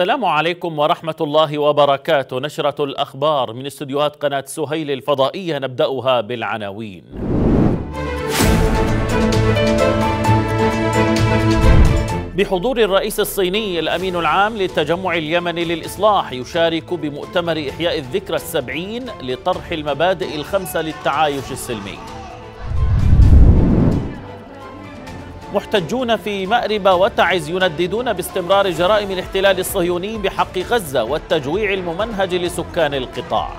السلام عليكم ورحمة الله وبركاته نشرة الأخبار من استديوهات قناة سهيل الفضائية نبدأها بالعناوين بحضور الرئيس الصيني الأمين العام للتجمع اليمني للإصلاح يشارك بمؤتمر إحياء الذكرى السبعين لطرح المبادئ الخمسة للتعايش السلمي محتجون في مأرب وتعز ينددون باستمرار جرائم الاحتلال الصهيوني بحق غزة والتجويع الممنهج لسكان القطاع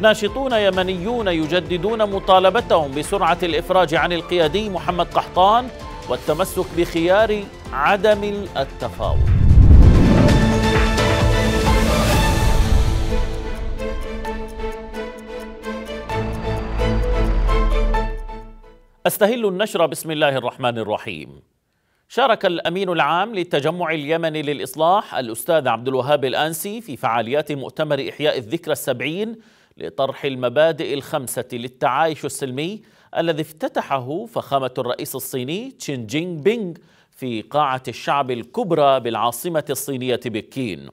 ناشطون يمنيون يجددون مطالبتهم بسرعة الإفراج عن القيادي محمد قحطان والتمسك بخيار عدم التفاوض أستهل النشر بسم الله الرحمن الرحيم شارك الأمين العام للتجمع اليمني للإصلاح الأستاذ عبد الوهاب الأنسي في فعاليات مؤتمر إحياء الذكرى السبعين لطرح المبادئ الخمسة للتعايش السلمي الذي افتتحه فخامة الرئيس الصيني تشين جينج بينغ في قاعة الشعب الكبرى بالعاصمة الصينية بكين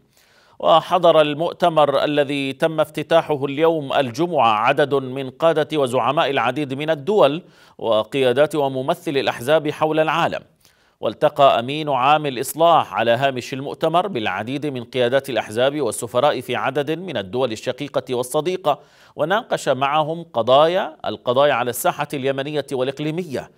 وحضر المؤتمر الذي تم افتتاحه اليوم الجمعة عدد من قادة وزعماء العديد من الدول وقيادات وممثلي الأحزاب حول العالم والتقى أمين عام الإصلاح على هامش المؤتمر بالعديد من قيادات الأحزاب والسفراء في عدد من الدول الشقيقة والصديقة وناقش معهم قضايا القضايا على الساحة اليمنية والإقليمية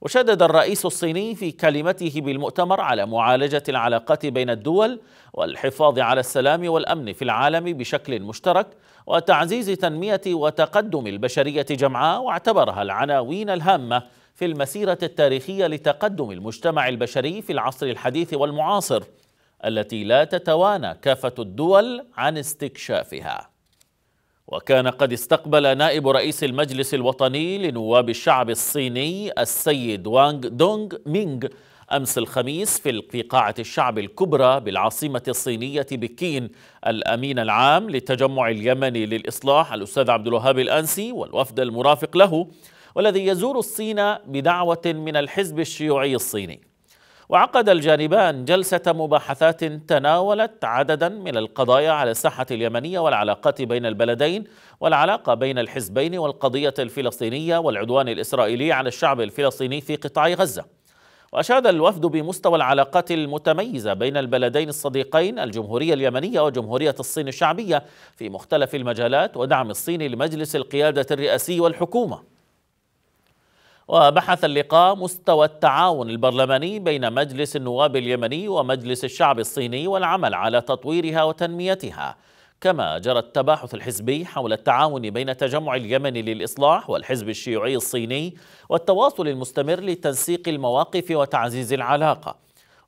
وشدد الرئيس الصيني في كلمته بالمؤتمر على معالجة العلاقات بين الدول والحفاظ على السلام والأمن في العالم بشكل مشترك وتعزيز تنمية وتقدم البشرية جمعاء واعتبرها العناوين الهامة في المسيرة التاريخية لتقدم المجتمع البشري في العصر الحديث والمعاصر التي لا تتوانى كافة الدول عن استكشافها وكان قد استقبل نائب رئيس المجلس الوطني لنواب الشعب الصيني السيد وانغ دونغ مينغ أمس الخميس في قاعة الشعب الكبرى بالعاصمة الصينية بكين الأمين العام للتجمع اليمني للإصلاح الأستاذ عبد الوهاب الأنسي والوفد المرافق له والذي يزور الصين بدعوة من الحزب الشيوعي الصيني وعقد الجانبان جلسة مباحثات تناولت عددا من القضايا على الساحة اليمنية والعلاقات بين البلدين والعلاقة بين الحزبين والقضية الفلسطينية والعدوان الإسرائيلي على الشعب الفلسطيني في قطاع غزة وأشاد الوفد بمستوى العلاقات المتميزة بين البلدين الصديقين الجمهورية اليمنية وجمهورية الصين الشعبية في مختلف المجالات ودعم الصين لمجلس القيادة الرئاسي والحكومة وبحث اللقاء مستوى التعاون البرلماني بين مجلس النواب اليمني ومجلس الشعب الصيني والعمل على تطويرها وتنميتها كما جرى التباحث الحزبي حول التعاون بين تجمع اليمن للإصلاح والحزب الشيوعي الصيني والتواصل المستمر لتنسيق المواقف وتعزيز العلاقة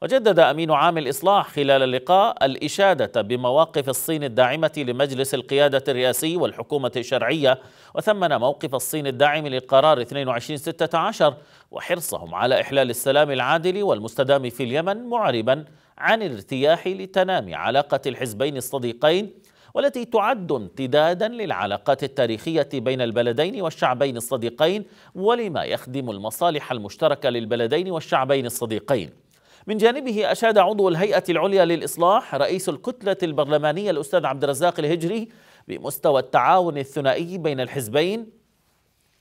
وجدد أمين عام الإصلاح خلال اللقاء الإشادة بمواقف الصين الداعمة لمجلس القيادة الرئاسي والحكومة الشرعية وثمن موقف الصين الداعم لقرار 2216 وحرصهم على إحلال السلام العادل والمستدام في اليمن معربا عن الارتياح لتنامي علاقة الحزبين الصديقين والتي تعد امتدادا للعلاقات التاريخية بين البلدين والشعبين الصديقين ولما يخدم المصالح المشتركة للبلدين والشعبين الصديقين من جانبه أشاد عضو الهيئة العليا للإصلاح رئيس الكتلة البرلمانية الأستاذ عبد الرزاق الهجري بمستوى التعاون الثنائي بين الحزبين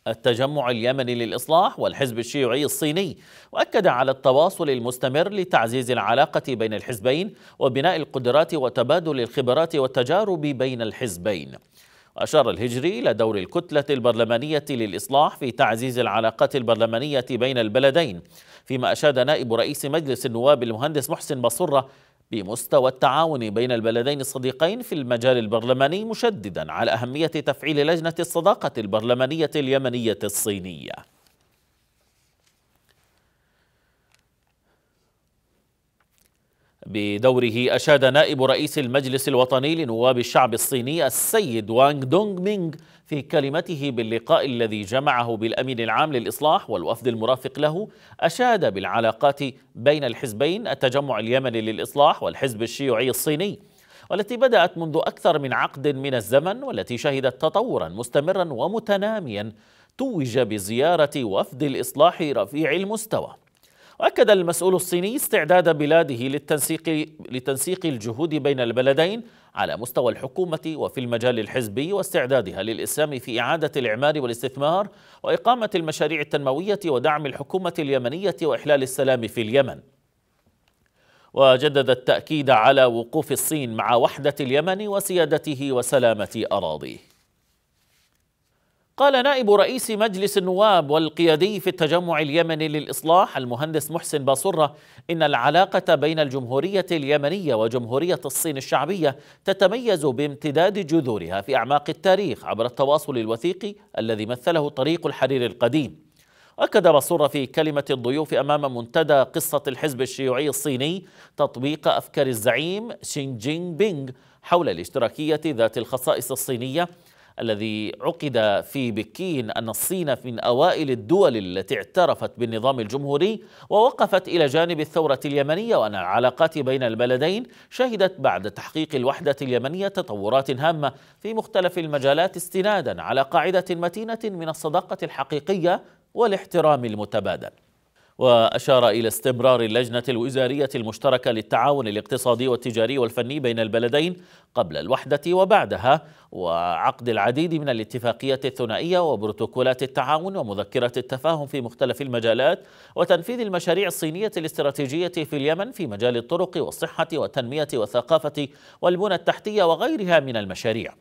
التجمع اليمني للإصلاح والحزب الشيوعي الصيني وأكد على التواصل المستمر لتعزيز العلاقة بين الحزبين وبناء القدرات وتبادل الخبرات والتجارب بين الحزبين أشار الهجري إلى دور الكتلة البرلمانية للإصلاح في تعزيز العلاقات البرلمانية بين البلدين فيما أشاد نائب رئيس مجلس النواب المهندس محسن بصرة بمستوى التعاون بين البلدين الصديقين في المجال البرلماني مشددا على أهمية تفعيل لجنة الصداقة البرلمانية اليمنية الصينية بدوره أشاد نائب رئيس المجلس الوطني لنواب الشعب الصيني السيد وانغ دونغ مينغ في كلمته باللقاء الذي جمعه بالأمين العام للإصلاح والوفد المرافق له أشاد بالعلاقات بين الحزبين التجمع اليمني للإصلاح والحزب الشيوعي الصيني والتي بدأت منذ أكثر من عقد من الزمن والتي شهدت تطورا مستمرا ومتناميا توج بزيارة وفد الإصلاح رفيع المستوى واكد المسؤول الصيني استعداد بلاده للتنسيق لتنسيق الجهود بين البلدين على مستوى الحكومه وفي المجال الحزبي واستعدادها للاسهام في اعاده الاعمار والاستثمار واقامه المشاريع التنمويه ودعم الحكومه اليمنيه واحلال السلام في اليمن. وجدد التاكيد على وقوف الصين مع وحده اليمن وسيادته وسلامه اراضيه. قال نائب رئيس مجلس النواب والقيادي في التجمع اليمني للإصلاح المهندس محسن باصرة إن العلاقة بين الجمهورية اليمنية وجمهورية الصين الشعبية تتميز بامتداد جذورها في أعماق التاريخ عبر التواصل الوثيقي الذي مثله طريق الحرير القديم أكد باصرة في كلمة الضيوف أمام منتدى قصة الحزب الشيوعي الصيني تطبيق أفكار الزعيم شين جين بينغ حول الاشتراكية ذات الخصائص الصينية الذي عقد في بكين أن الصين من أوائل الدول التي اعترفت بالنظام الجمهوري ووقفت إلى جانب الثورة اليمنية وأن العلاقات بين البلدين شهدت بعد تحقيق الوحدة اليمنية تطورات هامة في مختلف المجالات استنادا على قاعدة متينة من الصداقة الحقيقية والاحترام المتبادل وأشار إلى استمرار اللجنة الوزارية المشتركة للتعاون الاقتصادي والتجاري والفني بين البلدين قبل الوحدة وبعدها وعقد العديد من الاتفاقيات الثنائية وبروتوكولات التعاون ومذكرة التفاهم في مختلف المجالات وتنفيذ المشاريع الصينية الاستراتيجية في اليمن في مجال الطرق والصحة والتنمية والثقافة والبنى التحتية وغيرها من المشاريع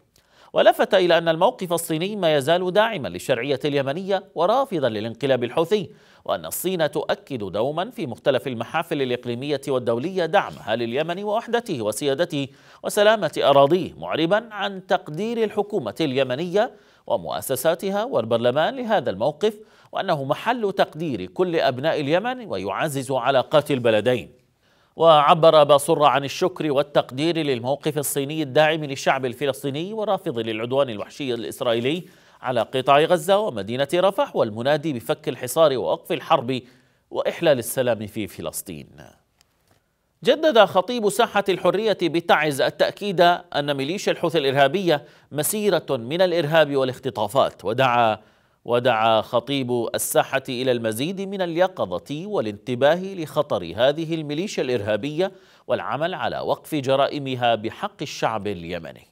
ولفت إلى أن الموقف الصيني ما يزال داعما للشرعية اليمنية ورافضا للانقلاب الحوثي وأن الصين تؤكد دوما في مختلف المحافل الإقليمية والدولية دعمها لليمن ووحدته وسيادته وسلامة أراضيه معربا عن تقدير الحكومة اليمنية ومؤسساتها والبرلمان لهذا الموقف وأنه محل تقدير كل أبناء اليمن ويعزز علاقات البلدين وعبر باصر عن الشكر والتقدير للموقف الصيني الداعم للشعب الفلسطيني ورافض للعدوان الوحشي الإسرائيلي على قطاع غزة ومدينة رفح والمنادي بفك الحصار ووقف الحرب وإحلال السلام في فلسطين جدد خطيب ساحة الحرية بتعز التأكيد أن ميليشيا الحوثي الإرهابية مسيرة من الإرهاب والاختطافات ودعا ودعا خطيب الساحة إلى المزيد من اليقظة والانتباه لخطر هذه الميليشيا الإرهابية والعمل على وقف جرائمها بحق الشعب اليمني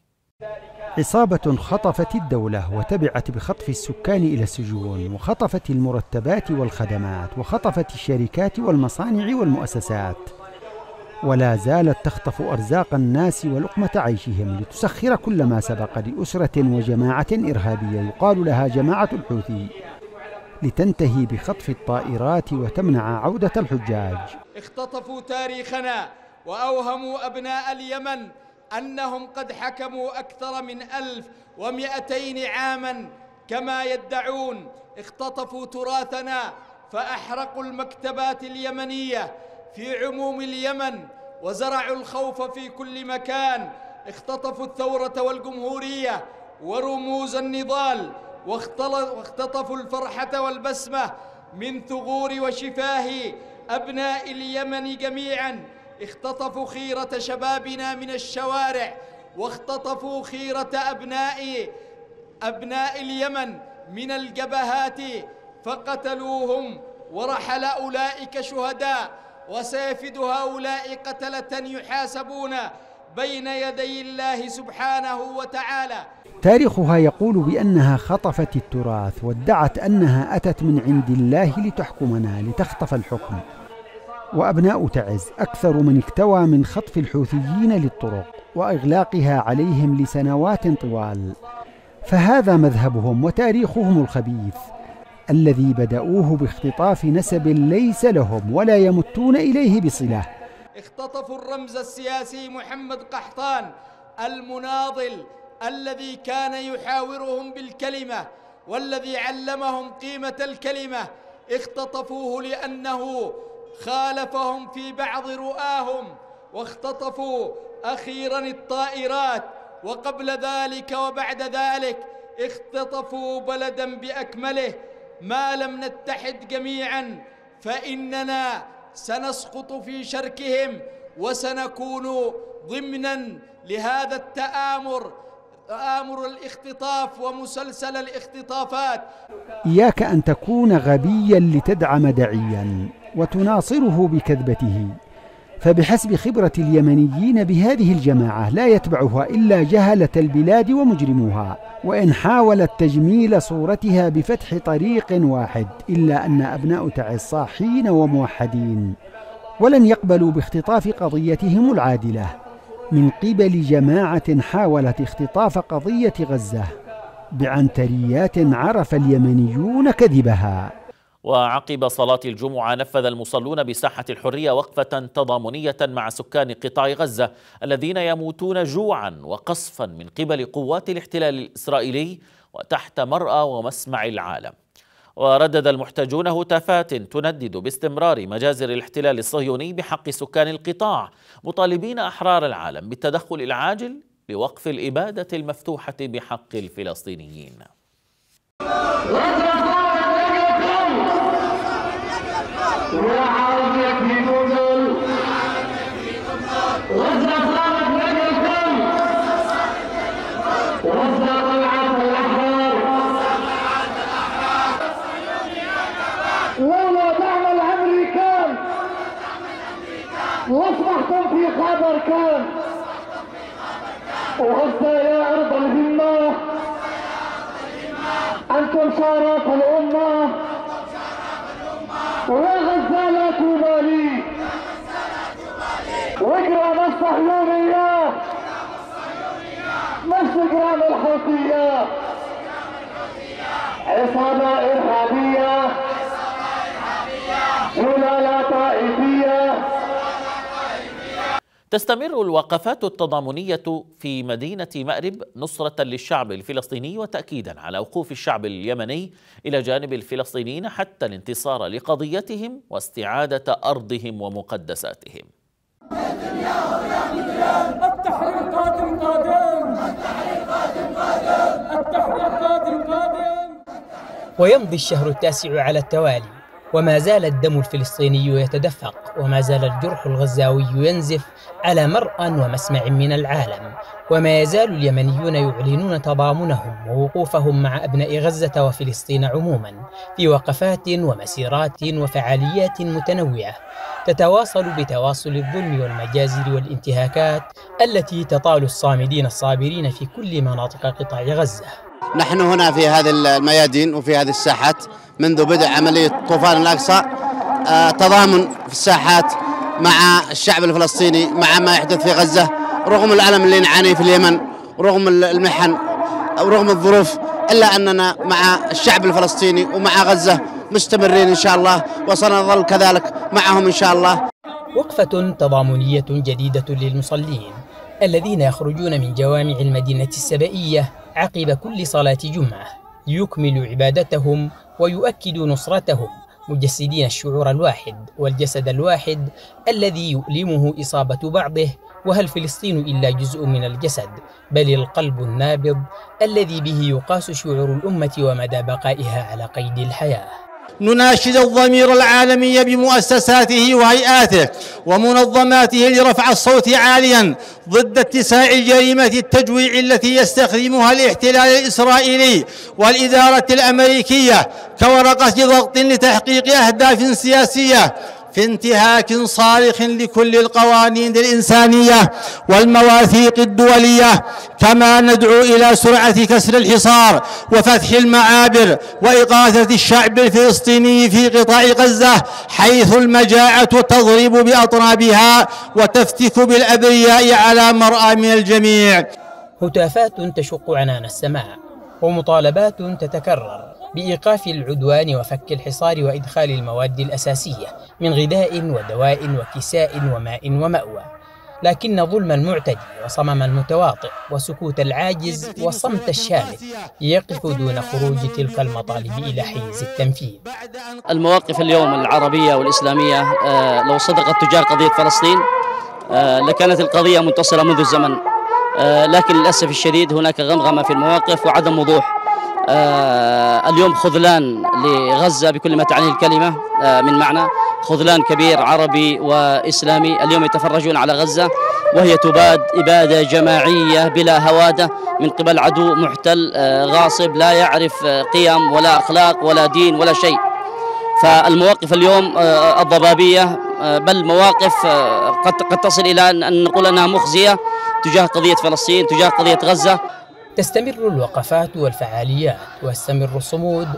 إصابة خطفت الدولة وتبعت بخطف السكان إلى السجون وخطفت المرتبات والخدمات وخطفت الشركات والمصانع والمؤسسات ولا زالت تخطف أرزاق الناس ولقمة عيشهم لتسخر كل ما سبق لأسرة وجماعة إرهابية يقال لها جماعة الحوثي لتنتهي بخطف الطائرات وتمنع عودة الحجاج اختطفوا تاريخنا وأوهموا أبناء اليمن أنهم قد حكموا أكثر من ألف ومئتين عاما كما يدعون اختطفوا تراثنا فأحرقوا المكتبات اليمنية في عموم اليمن وزرعوا الخوف في كل مكان اختطفوا الثورة والجمهورية ورموز النضال واختطفوا الفرحة والبسمة من ثغور وشفاه أبناء اليمن جميعاً اختطفوا خيرة شبابنا من الشوارع واختطفوا خيرة أبناء أبناء اليمن من الجبهات فقتلوهم ورحل أولئك شهداء وسيفد هؤلاء قتلة يحاسبون بين يدي الله سبحانه وتعالى تاريخها يقول بأنها خطفت التراث وادعت أنها أتت من عند الله لتحكمنا لتخطف الحكم وأبناء تعز أكثر من اكتوى من خطف الحوثيين للطرق وإغلاقها عليهم لسنوات طوال فهذا مذهبهم وتاريخهم الخبيث الذي بدأوه باختطاف نسب ليس لهم ولا يمتون إليه بصلة اختطفوا الرمز السياسي محمد قحطان المناضل الذي كان يحاورهم بالكلمة والذي علمهم قيمة الكلمة اختطفوه لأنه خالفهم في بعض رؤاهم واختطفوا أخيرا الطائرات وقبل ذلك وبعد ذلك اختطفوا بلدا بأكمله ما لم نتحد جميعا فإننا سنسقط في شركهم وسنكون ضمنا لهذا التآمر تآمر الاختطاف ومسلسل الاختطافات إياك أن تكون غبيا لتدعم دعيا وتناصره بكذبته فبحسب خبرة اليمنيين بهذه الجماعة لا يتبعها إلا جهلة البلاد ومجرموها وإن حاولت تجميل صورتها بفتح طريق واحد إلا أن أبناء تعز صاحين وموحدين ولن يقبلوا باختطاف قضيتهم العادلة من قبل جماعة حاولت اختطاف قضية غزة بعنتريات عرف اليمنيون كذبها وعقب صلاة الجمعة نفذ المصلون بساحة الحرية وقفة تضامنية مع سكان قطاع غزة الذين يموتون جوعا وقصفا من قبل قوات الاحتلال الإسرائيلي وتحت مرأى ومسمع العالم وردد المحتجون هتافات تندد باستمرار مجازر الاحتلال الصهيوني بحق سكان القطاع مطالبين أحرار العالم بالتدخل العاجل لوقف الإبادة المفتوحة بحق الفلسطينيين واصبحتم في خبر كان وغزة يا أرض الهمة أنتم شرف الأمة وغزة لا تبالي واقرأ نص الصهيونية نفس جرام الحوثية عصابة إرهابية تستمر الوقفات التضامنية في مدينة مأرب نصرة للشعب الفلسطيني وتأكيدا على وقوف الشعب اليمني إلى جانب الفلسطينيين حتى الانتصار لقضيتهم واستعادة أرضهم ومقدساتهم ويمضي الشهر التاسع على التوالي وما زال الدم الفلسطيني يتدفق وما زال الجرح الغزاوي ينزف على مرأى ومسمع من العالم وما يزال اليمنيون يعلنون تضامنهم ووقوفهم مع أبناء غزة وفلسطين عموما في وقفات ومسيرات وفعاليات متنوعة تتواصل بتواصل الظلم والمجازر والانتهاكات التي تطال الصامدين الصابرين في كل مناطق قطاع غزة نحن هنا في هذه الميادين وفي هذه الساحات منذ بدء عملية طوفان الأقصى آه، تضامن في الساحات مع الشعب الفلسطيني مع ما يحدث في غزة رغم الألم اللي نعانيه في اليمن رغم المحن رغم الظروف إلا أننا مع الشعب الفلسطيني ومع غزة مستمرين إن شاء الله وسنظل كذلك معهم إن شاء الله وقفة تضامنية جديدة للمصلين الذين يخرجون من جوامع المدينة السبائية عقب كل صلاة جمعة ليكملوا عبادتهم ويؤكدوا نصرتهم مجسدين الشعور الواحد والجسد الواحد الذي يؤلمه إصابة بعضه وهل فلسطين إلا جزء من الجسد بل القلب النابض الذي به يقاس شعور الأمة ومدى بقائها على قيد الحياة نناشد الضمير العالمي بمؤسساته وهيئاته ومنظماته لرفع الصوت عاليا ضد اتساع جريمة التجويع التي يستخدمها الاحتلال الإسرائيلي والإدارة الأمريكية كورقة ضغط لتحقيق أهداف سياسية في انتهاك صارخ لكل القوانين الإنسانية والمواثيق الدولية كما ندعو إلى سرعة كسر الحصار وفتح المعابر وإغاثة الشعب الفلسطيني في قطاع غزة حيث المجاعة تضرب بأطرابها وتفتك بالأبرياء على مرأى من الجميع هتافات تشق عنان السماء ومطالبات تتكرر بإيقاف العدوان وفك الحصار وإدخال المواد الأساسية من غذاء ودواء وكساء وماء ومأوى لكن ظلم المعتدي وصمم المتواطئ وسكوت العاجز والصمت الشامل يقف دون خروج تلك المطالب إلى حيز التنفيذ المواقف اليوم العربية والإسلامية آه، لو صدقت تجاه قضية فلسطين آه، لكانت القضية منتصرة منذ الزمن آه، لكن للأسف الشديد هناك غمغمة في المواقف وعدم وضوح آه، اليوم خذلان لغزة بكل ما تعنيه الكلمة آه، من معنى خذلان كبير عربي وإسلامي اليوم يتفرجون على غزة وهي تباد إبادة جماعية بلا هوادة من قبل عدو محتل آه، غاصب لا يعرف قيم ولا أخلاق ولا دين ولا شيء فالمواقف اليوم الضبابية بل مواقف قد قد تصل إلى أن نقول أنها مخزية تجاه قضية فلسطين تجاه قضية غزة تستمر الوقفات والفعاليات ويستمر الصمود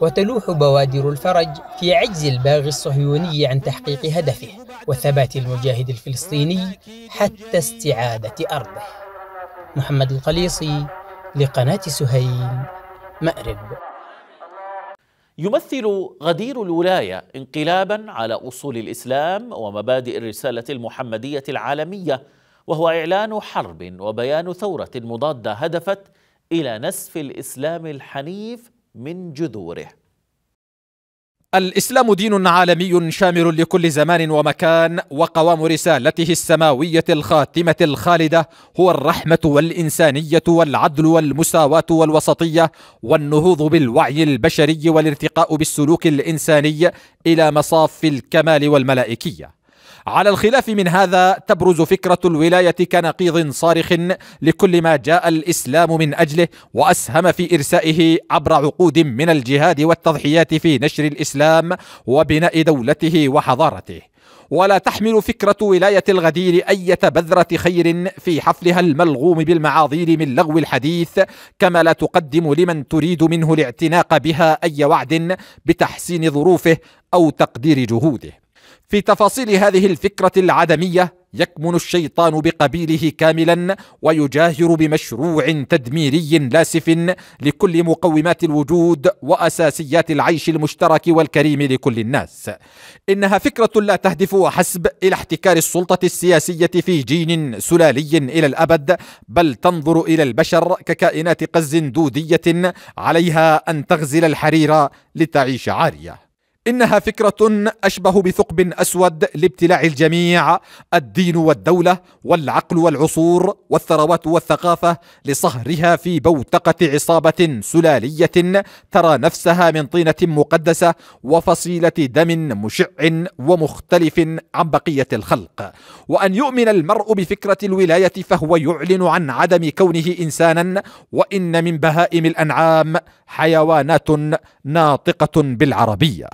وتلوح بوادر الفرج في عجز الباغي الصهيوني عن تحقيق هدفه وثبات المجاهد الفلسطيني حتى استعادة أرضه محمد القليصي لقناة سهيل مأرب يمثل غدير الولاية انقلابا على أصول الإسلام ومبادئ الرسالة المحمدية العالمية وهو إعلان حرب وبيان ثورة مضادة هدفت إلى نسف الإسلام الحنيف من جذوره الإسلام دين عالمي شامل لكل زمان ومكان وقوام رسالته السماوية الخاتمة الخالدة هو الرحمة والإنسانية والعدل والمساواة والوسطية والنهوض بالوعي البشري والارتقاء بالسلوك الإنساني إلى مصاف الكمال والملائكية على الخلاف من هذا تبرز فكرة الولاية كنقيض صارخ لكل ما جاء الإسلام من أجله وأسهم في إرسائه عبر عقود من الجهاد والتضحيات في نشر الإسلام وبناء دولته وحضارته ولا تحمل فكرة ولاية الغدير أي بذرة خير في حفلها الملغوم بالمعاضيل من لغو الحديث كما لا تقدم لمن تريد منه الاعتناق بها أي وعد بتحسين ظروفه أو تقدير جهوده في تفاصيل هذه الفكرة العدمية يكمن الشيطان بقبيله كاملا ويجاهر بمشروع تدميري لاسف لكل مقومات الوجود واساسيات العيش المشترك والكريم لكل الناس. انها فكره لا تهدف وحسب الى احتكار السلطه السياسيه في جين سلالي الى الابد بل تنظر الى البشر ككائنات قز دوديه عليها ان تغزل الحرير لتعيش عاريه. إنها فكرة أشبه بثقب أسود لابتلاع الجميع الدين والدولة والعقل والعصور والثروات والثقافة لصهرها في بوتقة عصابة سلالية ترى نفسها من طينة مقدسة وفصيلة دم مشع ومختلف عن بقية الخلق وأن يؤمن المرء بفكرة الولاية فهو يعلن عن عدم كونه إنسانا وإن من بهائم الأنعام حيوانات ناطقة بالعربية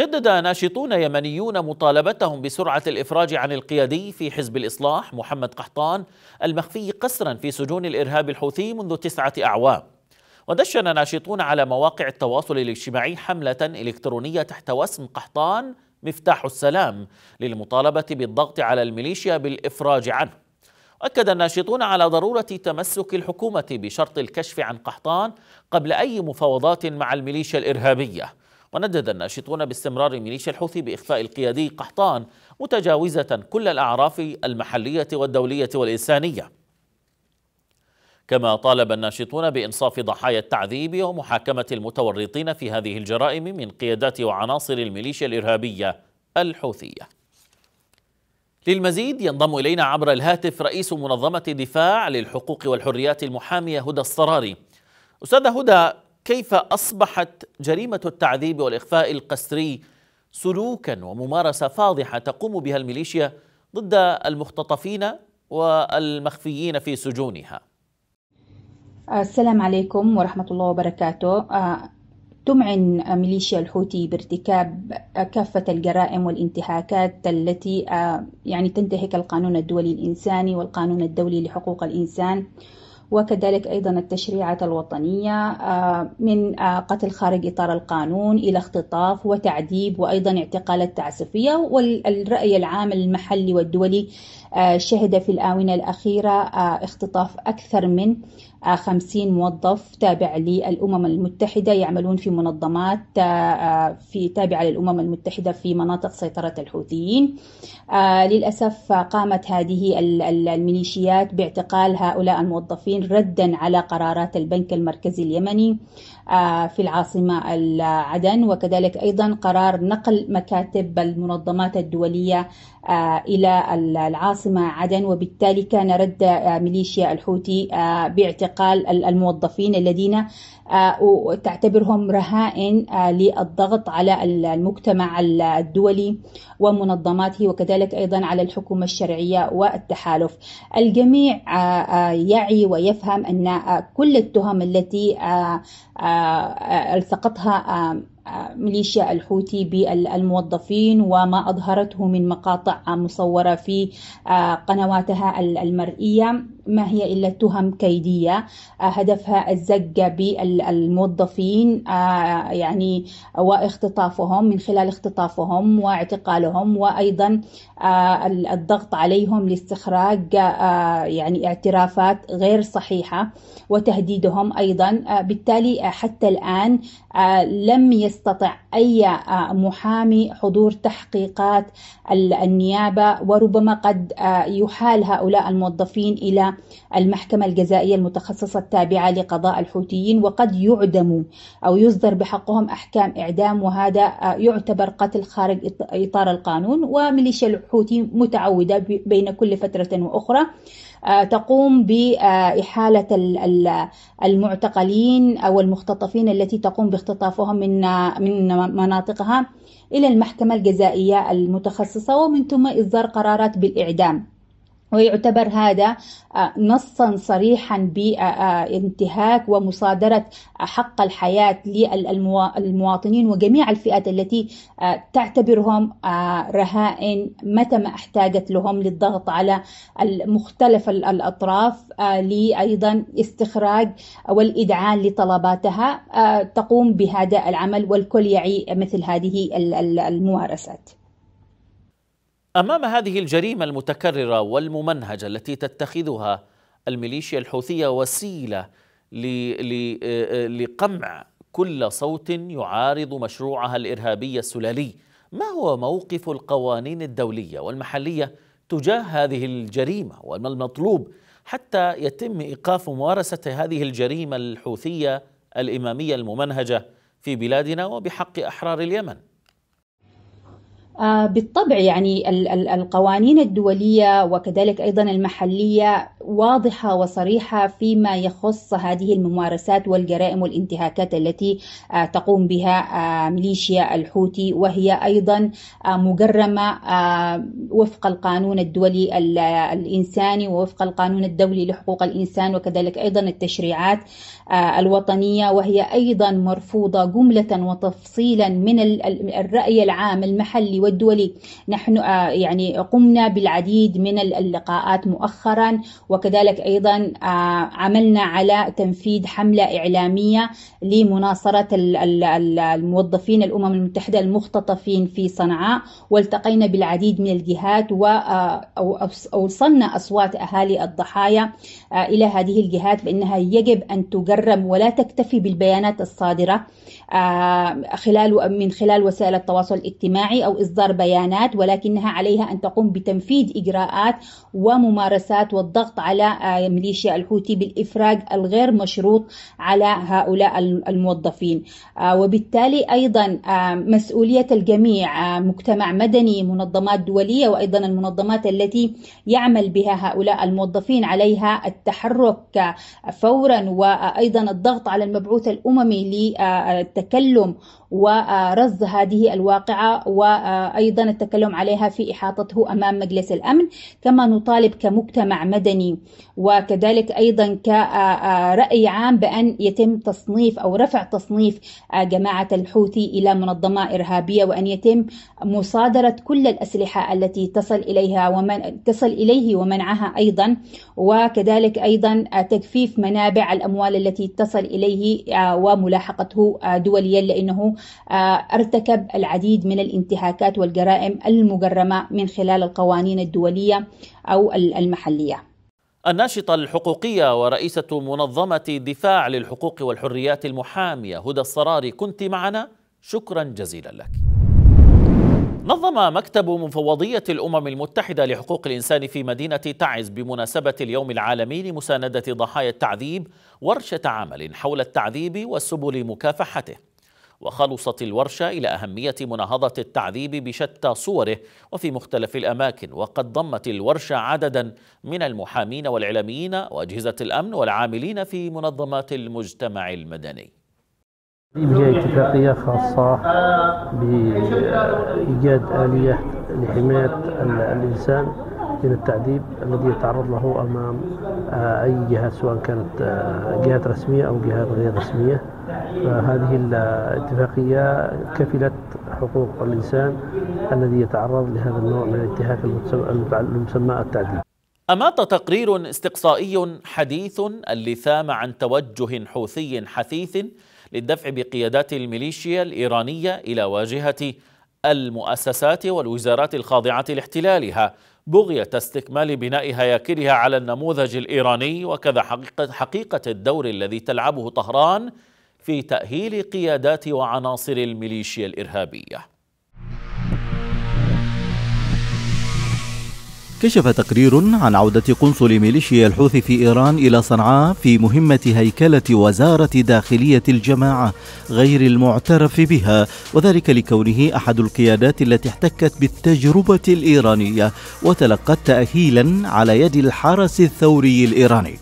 جدد ناشطون يمنيون مطالبتهم بسرعة الإفراج عن القيادي في حزب الإصلاح محمد قحطان المخفي قسرا في سجون الإرهاب الحوثي منذ تسعة أعوام ودشن ناشطون على مواقع التواصل الاجتماعي حملة إلكترونية تحت وسم قحطان مفتاح السلام للمطالبة بالضغط على الميليشيا بالإفراج عنه أكد الناشطون على ضرورة تمسك الحكومة بشرط الكشف عن قحطان قبل أي مفاوضات مع الميليشيا الإرهابية وندد الناشطون باستمرار ميليشيا الحوثي بإخفاء القيادي قحطان متجاوزة كل الأعراف المحلية والدولية والإنسانية كما طالب الناشطون بإنصاف ضحايا التعذيب ومحاكمة المتورطين في هذه الجرائم من قيادات وعناصر الميليشيا الإرهابية الحوثية للمزيد ينضم إلينا عبر الهاتف رئيس منظمة دفاع للحقوق والحريات المحامية هدى الصراري أستاذة هدى كيف أصبحت جريمة التعذيب والإخفاء القسري سلوكا وممارسة فاضحة تقوم بها الميليشيا ضد المختطفين والمخفيين في سجونها السلام عليكم ورحمة الله وبركاته آه، تمعن ميليشيا الحوثي بارتكاب كافة الجرائم والانتهاكات التي آه، يعني تنتهك القانون الدولي الإنساني والقانون الدولي لحقوق الإنسان وكذلك أيضا التشريعات الوطنية آه، من آه، قتل خارج إطار القانون إلى اختطاف وتعذيب وأيضا اعتقالات تعسفية والرأي العام المحلي والدولي آه، شهد في الآونة الأخيرة اختطاف أكثر من 50 آه، موظف تابع للأمم المتحدة يعملون في منظمات آه، آه، في تابعة للأمم المتحدة في مناطق سيطرة الحوثيين للأسف قامت هذه الميليشيات باعتقال هؤلاء الموظفين ردا على قرارات البنك المركزي اليمني آه، في العاصمة عدن وكذلك أيضا قرار نقل مكاتب المنظمات الدولية آه، إلى العاصمة عدن وبالتالي كان رد آه، ميليشيا الحوثي باعتقال الموظفين الذين آه، وتعتبرهم رهائن آه، للضغط على المجتمع الدولي ومنظماته وكذلك أيضا على الحكومة الشرعية والتحالف الجميع آه، يعي ويفهم أن كل التهم التي التقطها ميليشيا الحوثي بالموظفين وما أظهرته من مقاطع مصورة في قنواتها المرئية ما هي إلا تهم كيدية آه، هدفها الزج بالموظفين آه، يعني واختطافهم من خلال اختطافهم واعتقالهم وأيضا آه، الضغط عليهم لاستخراج يعني اعترافات غير صحيحة وتهديدهم أيضا بالتالي حتى الآن لم يستطع أي محامي حضور تحقيقات النيابة وربما قد يحال هؤلاء الموظفين إلى المحكمة الجزائية المتخصصة التابعة لقضاء الحوثيين وقد يعدموا أو يصدر بحقهم أحكام إعدام وهذا يعتبر قتل خارج إطار القانون وميليشيا الحوثي متعودة بين كل فترة وأخرى آه، تقوم بإحالة المعتقلين أو المختطفين التي تقوم باختطافهم من آه، من مناطقها إلى المحكمة الجزائية المتخصصة ومن ثم إصدار قرارات بالإعدام ويعتبر هذا آه، نصا صريحا بانتهاك ومصادرة حق الحياة للمواطنين وجميع الفئات التي آه، تعتبرهم آه، رهائن متى ما احتاجت لهم للضغط على مختلف الأطراف لأيضا استخراج والإدعان لطلباتها تقوم بهذا العمل والكل يعي مثل هذه الممارسات امام هذه الجريمه المتكرره والممنهجه التي تتخذها الميليشيا الحوثيه وسيله آه، آه، لقمع كل صوت يعارض مشروعها الارهابي السلالي ما هو موقف القوانين الدوليه والمحليه تجاه هذه الجريمه وما المطلوب حتى يتم ايقاف ممارسه هذه الجريمه الحوثيه الاماميه الممنهجه في بلادنا وبحق احرار اليمن آه، بالطبع يعني القوانين الدولية وكذلك أيضا المحلية واضحة وصريحة فيما يخص هذه الممارسات والجرائم والانتهاكات التي آه، تقوم بها آه، ميليشيا الحوثي وهي أيضا مجرمة وفق القانون الدولي الإنساني ووفق القانون الدولي لحقوق الإنسان وكذلك أيضا التشريعات الوطنية وهي أيضا مرفوضة جملة وتفصيلا من الرأي العام المحلي والدولي نحن آه، يعني قمنا بالعديد من اللقاءات مؤخرا وكذلك أيضا آه، عملنا على تنفيذ حملة إعلامية لمناصرة الموظفين الأمم المتحدة المختطفين في صنعاء والتقينا بالعديد من الجهات وأوصلنا آه، أصوات أهالي الضحايا إلى هذه الجهات بأنها يجب أن تجرم ولا تكتفي بالبيانات الصادرة آه، خلال من خلال وسائل التواصل الاجتماعي أو إصدار بيانات ولكنها عليها أن تقوم بتنفيذ إجراءات وممارسات والضغط على آه، ميليشيا الحوثي بالإفراج الغير مشروط على هؤلاء الموظفين آه، وبالتالي أيضا مسؤولية الجميع مجتمع مدني منظمات دولية وأيضا المنظمات التي يعمل بها هؤلاء الموظفين عليها التحرك فورا وأيضا الضغط على المبعوث الأممي التكلم ورصد هذه الواقعة وأيضا التكلم عليها في إحاطته أمام مجلس الأمن كما نطالب كمجتمع مدني وكذلك أيضا كرأي عام بأن يتم تصنيف أو رفع تصنيف جماعة الحوثي إلى منظمة إرهابية وأن يتم مصادرة كل الأسلحة التي تصل إليها ومن تصل إليه ومنعها أيضا وكذلك أيضا تجفيف منابع الأموال التي تصل إليه آه، وملاحقته آه، دوليا لأنه آه، ارتكب العديد من الانتهاكات والجرائم المجرمة من خلال القوانين الدولية أو المحلية الناشطة الحقوقية ورئيسة منظمة دفاع للحقوق والحريات المحامية هدى الصراري كنت معنا شكرا جزيلا لك نظم مكتب مفوضية الأمم المتحدة لحقوق الإنسان في مدينة تعز بمناسبة اليوم العالمي لمساندة ضحايا التعذيب ورشة عمل حول التعذيب وسبل مكافحته وخلصت الورشة إلى أهمية مناهضة التعذيب بشتى صوره وفي مختلف الأماكن وقد ضمت الورشة عددا من المحامين والإعلاميين وأجهزة الأمن والعاملين في منظمات المجتمع المدني هي اتفاقية خاصة بإيجاد آلية لحماية الإنسان من التعذيب الذي يتعرض له أمام آه، أي جهه سواء كانت آه، جهات رسمية أو جهات غير رسمية فهذه الاتفاقية كفلت حقوق الإنسان الذي يتعرض لهذا النوع من الانتهاك المسمى التعذيب أمات تقرير استقصائي حديث اللثام عن توجه حوثي حثيث للدفع بقيادات الميليشيا الإيرانية إلى واجهة المؤسسات والوزارات الخاضعة لاحتلالها بغية استكمال بناء هياكلها على النموذج الإيراني وكذا حقيقة, حقيقة الدور الذي تلعبه طهران في تأهيل قيادات وعناصر الميليشيا الإرهابية كشف تقرير عن عودة قنصل ميليشيا الحوثي في إيران إلى صنعاء في مهمة هيكلة وزارة داخلية الجماعة غير المعترف بها وذلك لكونه أحد القيادات التي احتكت بالتجربة الإيرانية وتلقت تأهيلا على يد الحرس الثوري الإيراني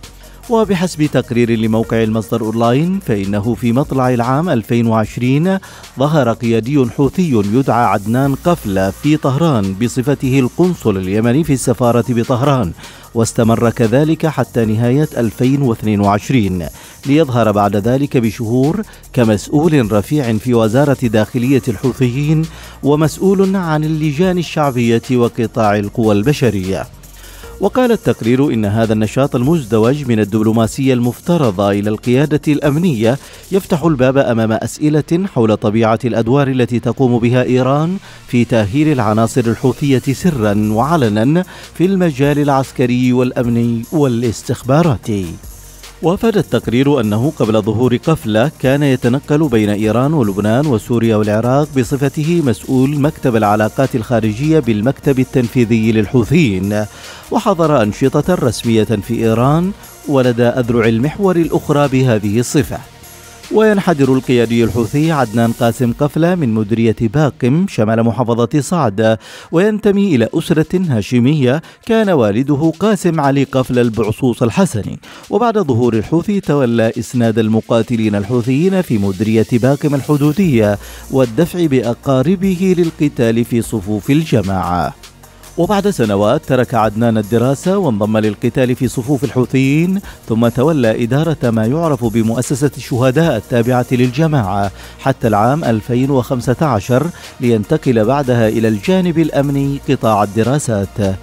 وبحسب تقرير لموقع المصدر أورلاين فإنه في مطلع العام 2020 ظهر قيادي حوثي يدعى عدنان قفلة في طهران بصفته القنصل اليمني في السفارة بطهران واستمر كذلك حتى نهاية 2022 ليظهر بعد ذلك بشهور كمسؤول رفيع في وزارة داخلية الحوثيين ومسؤول عن اللجان الشعبية وقطاع القوى البشرية وقال التقرير إن هذا النشاط المزدوج من الدبلوماسية المفترضة إلى القيادة الأمنية يفتح الباب أمام أسئلة حول طبيعة الأدوار التي تقوم بها إيران في تأهيل العناصر الحوثية سرا وعلنا في المجال العسكري والأمني والاستخباراتي وافاد التقرير أنه قبل ظهور قفلة كان يتنقل بين إيران ولبنان وسوريا والعراق بصفته مسؤول مكتب العلاقات الخارجية بالمكتب التنفيذي للحوثيين وحضر أنشطة رسمية في إيران ولدى أذرع المحور الأخرى بهذه الصفة وينحدر القيادي الحوثي عدنان قاسم قفلة من مديرية باقم شمال محافظة صعدة وينتمي إلى أسرة هاشمية كان والده قاسم علي قفلة البعصوص الحسني وبعد ظهور الحوثي تولى إسناد المقاتلين الحوثيين في مديرية باقم الحدودية والدفع بأقاربه للقتال في صفوف الجماعة وبعد سنوات ترك عدنان الدراسة وانضم للقتال في صفوف الحوثيين ثم تولى إدارة ما يعرف بمؤسسة الشهداء التابعة للجماعة حتى العام 2015 لينتقل بعدها إلى الجانب الأمني قطاع الدراسات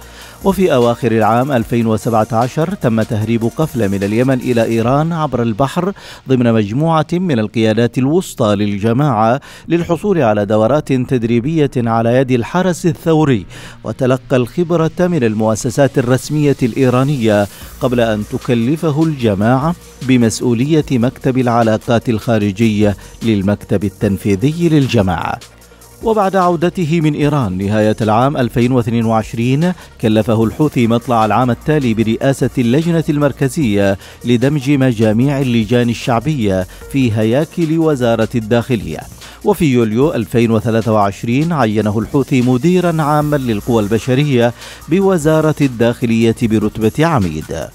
وفي أواخر العام 2017 تم تهريب قفلة من اليمن إلى إيران عبر البحر ضمن مجموعة من القيادات الوسطى للجماعة للحصول على دورات تدريبية على يد الحرس الثوري وتلقى الخبرة من المؤسسات الرسمية الإيرانية قبل أن تكلفه الجماعة بمسؤولية مكتب العلاقات الخارجية للمكتب التنفيذي للجماعة وبعد عودته من إيران نهاية العام 2022 كلفه الحوثي مطلع العام التالي برئاسة اللجنة المركزية لدمج مجاميع اللجان الشعبية في هياكل وزارة الداخلية وفي يوليو 2023 عينه الحوثي مديرا عاما للقوى البشرية بوزارة الداخلية برتبة عميد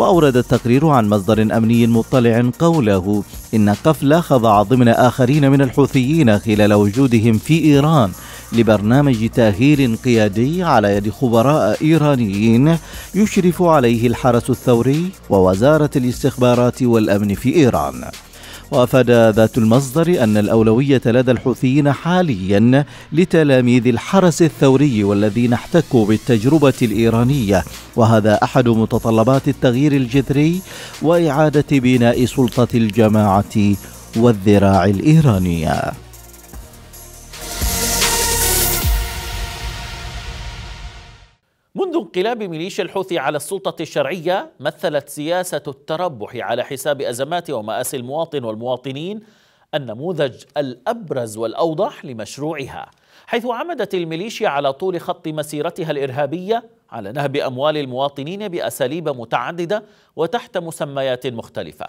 وأورد التقرير عن مصدر أمني مطلع قوله إن قفل خضع ضمن آخرين من الحوثيين خلال وجودهم في إيران لبرنامج تأهيل قيادي على يد خبراء إيرانيين يشرف عليه الحرس الثوري ووزارة الاستخبارات والأمن في إيران وافاد ذات المصدر ان الاولويه لدى الحوثيين حاليا لتلاميذ الحرس الثوري والذين احتكوا بالتجربه الايرانيه وهذا احد متطلبات التغيير الجذري واعاده بناء سلطه الجماعه والذراع الايرانيه منذ انقلاب ميليشيا الحوثي على السلطة الشرعية مثلت سياسة التربح على حساب أزمات ومآسي المواطن والمواطنين النموذج الأبرز والأوضح لمشروعها حيث عمدت الميليشيا على طول خط مسيرتها الإرهابية على نهب أموال المواطنين بأساليب متعددة وتحت مسميات مختلفة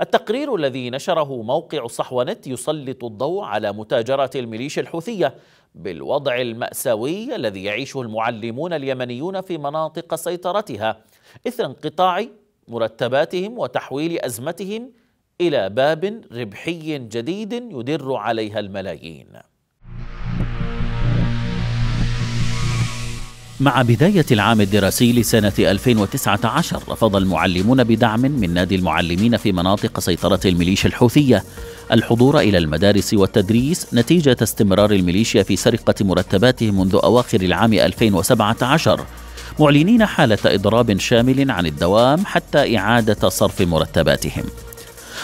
التقرير الذي نشره موقع صحونت يسلط الضوء على متاجرة الميليشيا الحوثية بالوضع المأساوي الذي يعيشه المعلمون اليمنيون في مناطق سيطرتها إثر انقطاع مرتباتهم وتحويل أزمتهم إلى باب ربحي جديد يدر عليها الملايين مع بداية العام الدراسي لسنة 2019 رفض المعلمون بدعم من نادي المعلمين في مناطق سيطرة الميليشيا الحوثية الحضور إلى المدارس والتدريس نتيجة استمرار الميليشيا في سرقة مرتباتهم منذ أواخر العام 2017 معلنين حالة إضراب شامل عن الدوام حتى إعادة صرف مرتباتهم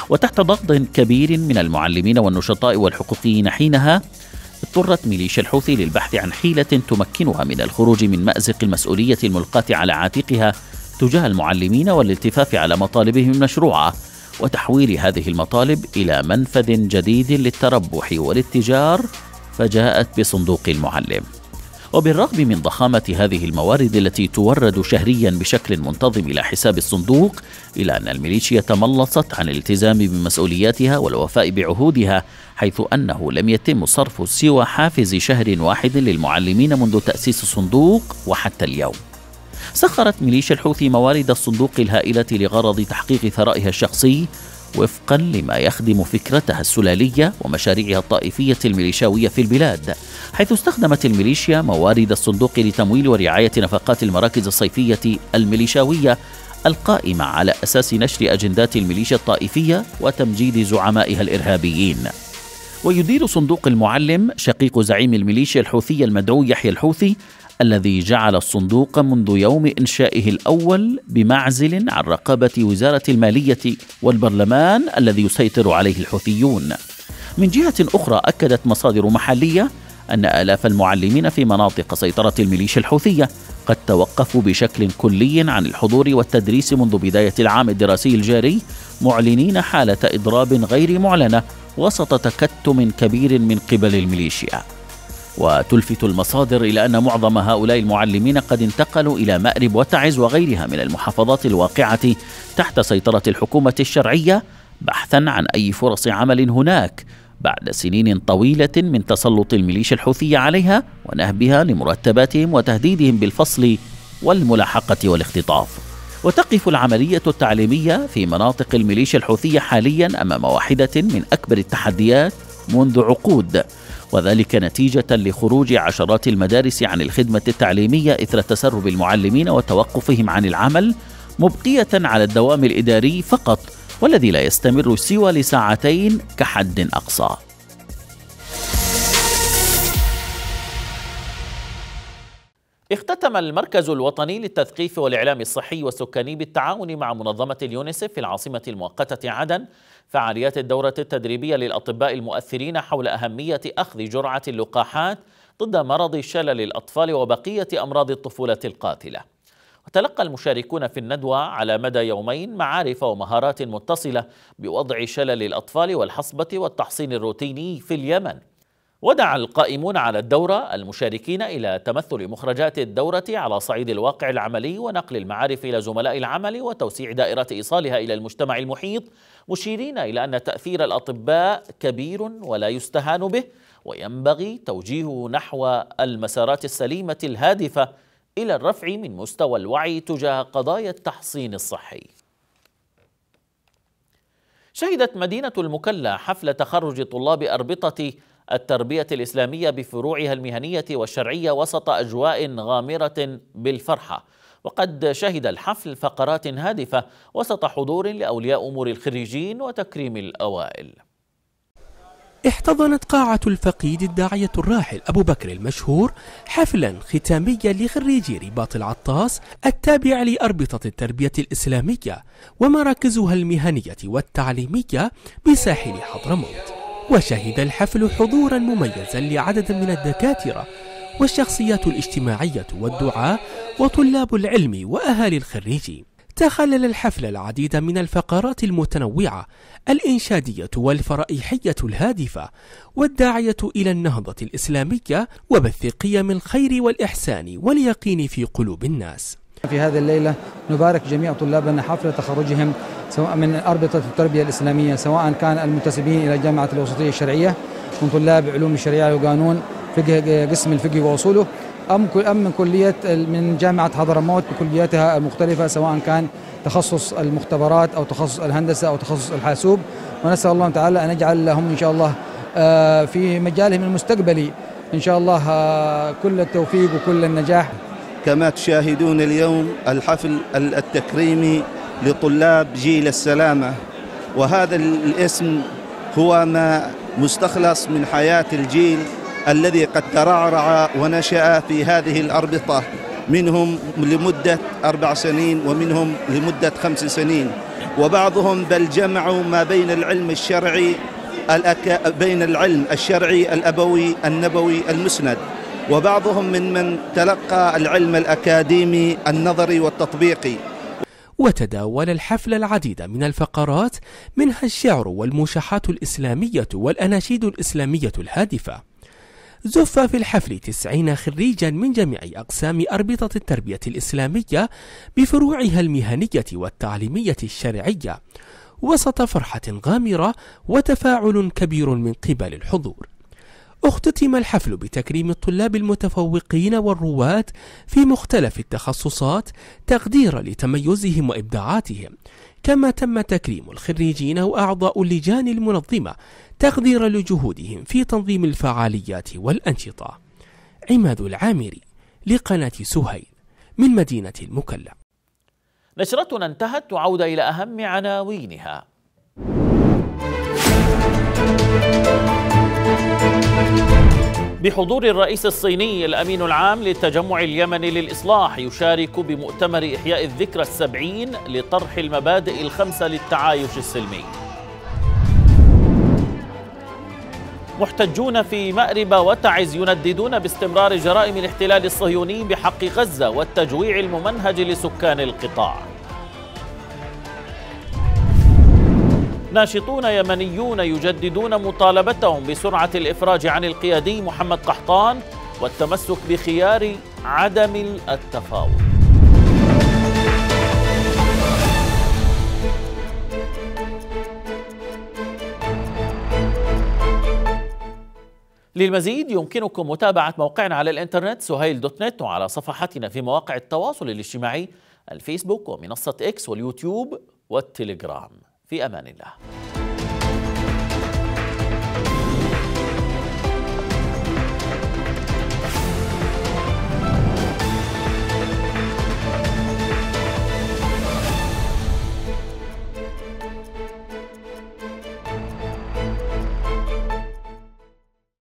وتحت ضغط كبير من المعلمين والنشطاء والحقوقيين حينها اضطرت ميليشيا الحوثي للبحث عن حيلة تمكنها من الخروج من مأزق المسؤولية الملقاة على عاتقها تجاه المعلمين والالتفاف على مطالبهم المشروعة وتحويل هذه المطالب إلى منفذ جديد للتربح والاتجار فجاءت بصندوق المعلم وبالرغم من ضخامة هذه الموارد التي تورد شهريا بشكل منتظم إلى حساب الصندوق إلا أن الميليشيا تملصت عن الالتزام بمسؤولياتها والوفاء بعهودها حيث أنه لم يتم صرف سوى حافز شهر واحد للمعلمين منذ تأسيس الصندوق وحتى اليوم سخرت ميليشيا الحوثي موارد الصندوق الهائلة لغرض تحقيق ثرائها الشخصي وفقا لما يخدم فكرتها السلالية ومشاريعها الطائفية الميليشاوية في البلاد حيث استخدمت الميليشيا موارد الصندوق لتمويل ورعاية نفقات المراكز الصيفية الميليشاوية القائمة على أساس نشر أجندات الميليشيا الطائفية وتمجيد زعمائها الإرهابيين ويدير صندوق المعلم شقيق زعيم الميليشيا الحوثية المدعو يحيى الحوثي الذي جعل الصندوق منذ يوم انشائه الاول بمعزل عن رقابه وزاره الماليه والبرلمان الذي يسيطر عليه الحوثيون. من جهه اخرى اكدت مصادر محليه ان الاف المعلمين في مناطق سيطره الميليشيا الحوثيه قد توقفوا بشكل كلي عن الحضور والتدريس منذ بدايه العام الدراسي الجاري معلنين حاله اضراب غير معلنه وسط تكتم كبير من قبل الميليشيا. وتلفت المصادر إلى أن معظم هؤلاء المعلمين قد انتقلوا إلى مأرب وتعز وغيرها من المحافظات الواقعة تحت سيطرة الحكومة الشرعية بحثا عن أي فرص عمل هناك بعد سنين طويلة من تسلط الميليشيا الحوثية عليها ونهبها لمرتباتهم وتهديدهم بالفصل والملاحقة والاختطاف. وتقف العملية التعليمية في مناطق الميليشيا الحوثية حاليا أمام واحدة من أكبر التحديات منذ عقود وذلك نتيجة لخروج عشرات المدارس عن الخدمة التعليمية إثر تسرب المعلمين وتوقفهم عن العمل مبقية على الدوام الإداري فقط والذي لا يستمر سوى لساعتين كحد أقصى اختتم المركز الوطني للتثقيف والإعلام الصحي والسكاني بالتعاون مع منظمة اليونيسف في العاصمة المؤقتة عدن فعاليات الدورة التدريبية للأطباء المؤثرين حول أهمية أخذ جرعة اللقاحات ضد مرض شلل الأطفال وبقية أمراض الطفولة القاتلة وتلقى المشاركون في الندوة على مدى يومين معارف ومهارات متصلة بوضع شلل الأطفال والحصبة والتحصين الروتيني في اليمن ودعا القائمون على الدورة المشاركين إلى تمثل مخرجات الدورة على صعيد الواقع العملي ونقل المعارف إلى زملاء العمل وتوسيع دائرة إيصالها إلى المجتمع المحيط مشيرين إلى أن تأثير الأطباء كبير ولا يستهان به وينبغي توجيهه نحو المسارات السليمة الهادفة إلى الرفع من مستوى الوعي تجاه قضايا التحصين الصحي شهدت مدينة المكلا حفل تخرج طلاب أربطة التربية الإسلامية بفروعها المهنية والشرعية وسط أجواء غامرة بالفرحة وقد شهد الحفل فقرات هادفة وسط حضور لأولياء أمور الخريجين وتكريم الأوائل احتضنت قاعة الفقيد الداعية الراحل أبو بكر المشهور حفلا ختاميا لخريجي رباط العطاس التابع لأربطة التربية الإسلامية ومراكزها المهنية والتعليمية بساحل حضرموت وشهد الحفل حضورا مميزا لعدد من الدكاترة والشخصيات الاجتماعية والدعاة وطلاب العلم وأهالي الخريجين تخلل الحفل العديد من الفقرات المتنوعة الإنشادية والفرائحية الهادفة والداعية إلى النهضة الإسلامية وبث قيم الخير والإحسان واليقين في قلوب الناس في هذه الليلة نبارك جميع طلابنا حفل تخرجهم سواء من أربطة التربية الإسلامية سواء كان المنتسبين إلى جامعة الوسطية الشرعية من طلاب علوم الشريعة وقانون فقه قسم الفقه وأصوله أم أم من كلية من جامعة حضرموت بكلياتها المختلفة سواء كان تخصص المختبرات أو تخصص الهندسة أو تخصص الحاسوب ونسأل الله تعالى أن يجعل لهم إن شاء الله آه، في مجالهم المستقبلي إن شاء الله آه، كل التوفيق وكل النجاح كما تشاهدون اليوم الحفل التكريمي لطلاب جيل السلامة وهذا الاسم هو ما مستخلص من حياة الجيل الذي قد ترعرع ونشأ في هذه الأربطة منهم لمدة أربع سنين ومنهم لمدة خمس سنين وبعضهم بل جمعوا ما بين العلم الشرعي بين العلم الشرعي الأبوي النبوي المسند وبعضهم من من تلقى العلم الأكاديمي النظري والتطبيقي وتداول الحفل العديد من الفقرات منها الشعر والمشاحات الإسلامية والأناشيد الإسلامية الهادفة زف في الحفل تسعين خريجا من جميع أقسام أربطة التربية الإسلامية بفروعها المهنية والتعليمية الشرعية وسط فرحة غامرة وتفاعل كبير من قبل الحضور اختتم الحفل بتكريم الطلاب المتفوقين والرواد في مختلف التخصصات تقديرا لتميزهم وإبداعاتهم كما تم تكريم الخريجين وأعضاء اللجان المنظمة تقديرا لجهودهم في تنظيم الفعاليات والأنشطة عماد العامري لقناة سهيل من مدينة المكلا نشرتنا انتهت تعود إلى أهم عناوينها بحضور الرئيس الصيني الأمين العام للتجمع اليمني للإصلاح يشارك بمؤتمر إحياء الذكرى السبعين لطرح المبادئ الخمسة للتعايش السلمي محتجون في مأرب وتعز ينددون باستمرار جرائم الاحتلال الصهيوني بحق غزة والتجويع الممنهج لسكان القطاع ناشطون يمنيون يجددون مطالبتهم بسرعة الإفراج عن القيادي محمد قحطان والتمسك بخيار عدم التفاوض للمزيد يمكنكم متابعة موقعنا على الإنترنت سهيل دوت نت وعلى صفحتنا في مواقع التواصل الاجتماعي الفيسبوك ومنصة إكس واليوتيوب والتليجرام في أمان الله